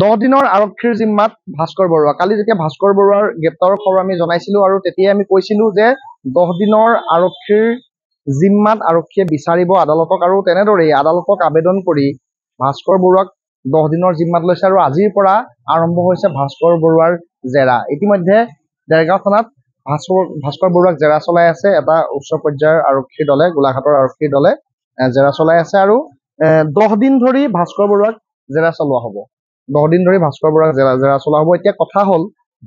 দহ দিনৰ আৰক্ষীৰ জিম্মাত ভাস্কৰ বৰুৱা কালি যেতিয়া ভাস্কৰ বৰুৱাৰ গ্ৰেপ্তাৰৰ খবৰ আমি জনাইছিলো আৰু তেতিয়াই আমি কৈছিলো যে দহ দিনৰ আৰক্ষীৰ জিম্মাত আৰক্ষীয়ে বিচাৰিব আদালতক আৰু তেনেদৰেই আদালতক আবেদন কৰি ভাস্কৰ বৰুৱাক দহ দিনৰ জিম্মাত লৈছে আৰু আজিৰ পৰা আৰম্ভ হৈছে ভাস্কৰ বৰুৱাৰ জেৰা ইতিমধ্যে দেৰগাঁও থানাত ভাস্কৰ ভাস্কৰ বৰুৱাক জেৰা চলাই আছে এটা উচ্চ পৰ্যায়ৰ আৰক্ষীৰ দলে গোলাঘাটৰ আৰক্ষীৰ দলে জেৰা চলাই আছে আৰু দহ দিন ধৰি ভাস্কৰ বৰুৱাক জেৰা চলোৱা হ'ব দহ দিন ধৰি ভাস্কৰ বৰুৱাক জেৰা জেৰা চলা হ'ব এতিয়া কথা হ'ল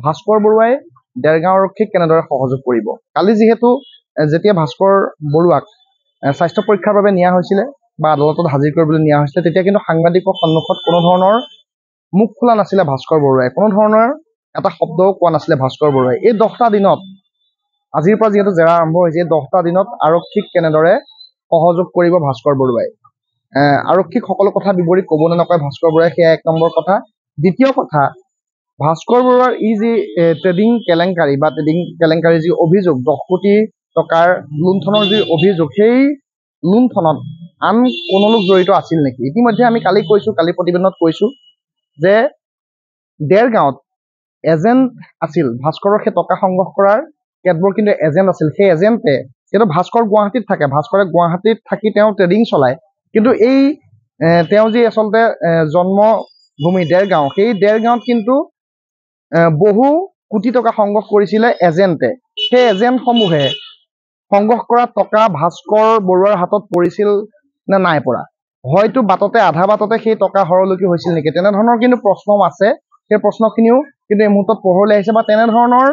ভাস্কৰ বৰুৱাই ডেৰগাঁও আৰক্ষীক কেনেদৰে সহযোগ কৰিব কালি যিহেতু যেতিয়া ভাস্কৰ বৰুৱাক স্বাস্থ্য পৰীক্ষাৰ বাবে নিয়া হৈছিলে বা আদালতত হাজিৰ কৰিবলৈ নিয়া হৈছিলে তেতিয়া কিন্তু সাংবাদিকৰ সন্মুখত কোনো ধৰণৰ মুখ খোলা নাছিলে ভাস্কৰ বৰুৱাই কোনো ধৰণৰ এটা শব্দও কোৱা নাছিলে ভাস্কৰ বৰুৱাই এই দহটা দিনত আজিৰ পৰা যিহেতু জেৰা আৰম্ভ হৈছে এই দহটা দিনত আৰক্ষীক কেনেদৰে সহযোগ কৰিব ভাস্কৰ বৰুৱাই আৰক্ষীক সকলো কথা বিৱৰি কব নকয় ভাস্কৰ বৰুৱাই সেয়া এক নম্বৰ কথা দ্বিতীয় কথা ভাস্কৰ বৰুৱাৰ ই যি ট্ৰেডিং কেলেংকাৰী বা ট্ৰেডিং কেলেংকাৰীৰ যি অভিযোগ দহ কোটি টকাৰ লোনথনৰ যি অভিযোগ সেই লোনথনত আন কোনো লোক জড়িত আছিল নেকি ইতিমধ্যে আমি কালি কৈছো কালি প্ৰতিবেদনত কৈছো যে দেৰগাঁৱত এজেণ্ট আছিল ভাস্কৰৰ সেই টকা সংগ্ৰহ কৰাৰ কেতবোৰ কিন্তু এজেণ্ট আছিল সেই এজেণ্টে যিহেতু ভাস্কৰ গুৱাহাটীত থাকে ভাস্কৰে গুৱাহাটীত থাকি তেওঁ ট্ৰেডিং চলায় কিন্তু এই তেওঁ যি আচলতে জন্মভূমি দেৰগাঁও সেই দেৰগাঁৱত কিন্তু বহু কোটি টকা সংগ্ৰহ কৰিছিলে এজেণ্টে সেই এজেণ্টসমূহে সংগ্ৰহ কৰা টকা ভাস্কৰ বৰুৱাৰ হাতত পৰিছিল নে নাই পৰা হয়তো বাটতে আধা বাটতে সেই টকা সৰলকি হৈছিল নেকি তেনেধৰণৰ কিন্তু প্ৰশ্ন আছে সেই প্ৰশ্নখিনিও কিন্তু এই মুহূৰ্তত পোহৰলৈ আহিছে বা তেনেধৰণৰ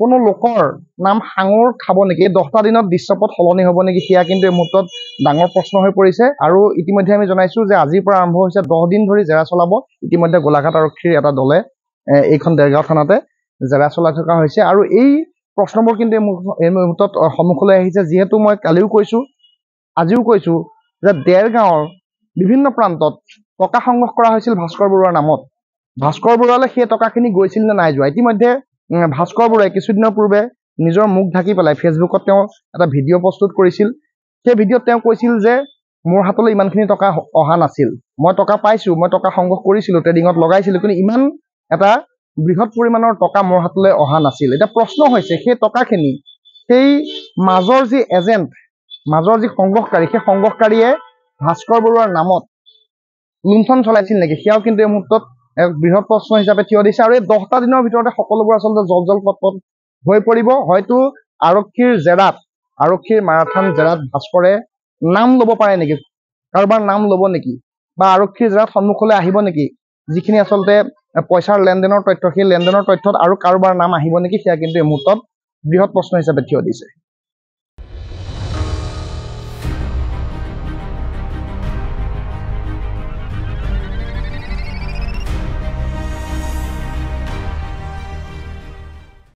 কোনো লোকৰ নাম সাঙুৰ খাব নেকি দহটা দিনত দৃশ্যপথ সলনি হ'ব নেকি সেয়া কিন্তু এই মুহূৰ্তত ডাঙৰ প্ৰশ্ন হৈ পৰিছে আৰু ইতিমধ্যে আমি জনাইছো যে আজিৰ পৰা আৰম্ভ হৈছে দহ দিন ধৰি জেৰা চলাব ইতিমধ্যে গোলাঘাট আৰক্ষীৰ এটা দলে এইখন দেৰগাঁও থানাতে জেৰা চলাই থকা হৈছে আৰু এই প্ৰশ্নবোৰ কিন্তু এই মুহূৰ্তত সন্মুখলৈ আহিছে যিহেতু মই কালিও কৈছো আজিও কৈছো যে দেৰগাঁৱৰ বিভিন্ন প্ৰান্তত টকা সংগ্ৰহ কৰা হৈছিল ভাস্কৰ বৰুৱাৰ নামত ভাস্কৰ বৰুৱালৈ সেই টকাখিনি গৈছিল নে নাই যোৱা ইতিমধ্যে ভাস্কৰ বৰুৱাই কিছুদিনৰ পূৰ্বে নিজৰ মুখ ঢাকি পেলাই ফেচবুকত তেওঁ এটা ভিডিঅ' প্ৰস্তুত কৰিছিল সেই ভিডিঅ'ত তেওঁ কৈছিল যে মোৰ হাতলৈ ইমানখিনি টকা অহা নাছিল মই টকা পাইছোঁ মই টকা সংগ্ৰহ কৰিছিলোঁ ট্ৰেডিঙত লগাইছিলোঁ কিন্তু ইমান এটা বৃহৎ পৰিমাণৰ টকা মোৰ হাতলৈ অহা নাছিল এতিয়া প্ৰশ্ন হৈছে সেই টকাখিনি সেই মাজৰ যি এজেণ্ট মাজৰ যি সংগ্ৰহকাৰী সেই সংগ্ৰহকাৰীয়ে ভাস্কৰ বৰুৱাৰ নামত লুণ্ঠন চলাইছিল নেকি সেয়াও কিন্তু এই মুহূৰ্তত এক বৃহৎ প্ৰশ্ন হিচাপে থিয় দিছে আৰু এই দহটা দিনৰ ভিতৰতে সকলোবোৰ আচলতে জল জল পট হৈ পৰিব হয়তো আৰক্ষীৰ জেৰাত আৰক্ষীৰ মাৰাথান জেৰাত ভাস্কৰে নাম ল'ব পাৰে নেকি কাৰোবাৰ নাম ল'ব নেকি বা আৰক্ষীৰ জেৰাত সন্মুখলৈ আহিব নেকি যিখিনি আচলতে পইচাৰ লেনদেনৰ তথ্য সেই লেনদেনৰ তথ্যত আৰু কাৰোবাৰ নাম আহিব নেকি সেয়া কিন্তু এই মুহূৰ্তত বৃহৎ প্ৰশ্ন হিচাপে থিয় দিছে